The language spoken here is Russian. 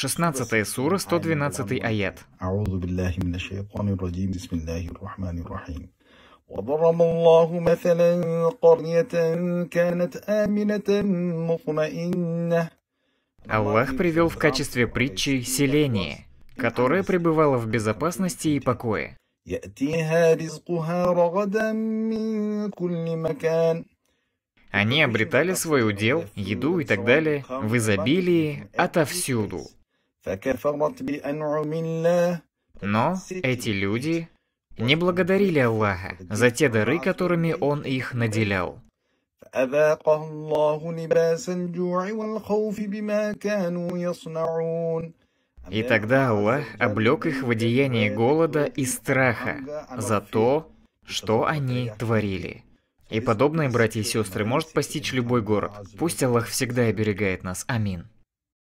16 сура, 112 аят. وضرب الله مثلا قرية كانت آمنة مطمئنة Аллах привел в качестве притчи селение, которое пребывало в безопасности и покое. Они обретали свой удел, еду и так далее в изобилии отовсюду. Но эти люди не благодарили Аллаха за те дары, которыми Он их наделял. И тогда Аллах облек их в одеяние голода и страха за то, что они творили. И подобное, братья и сестры может постичь любой город. Пусть Аллах всегда оберегает нас. Амин.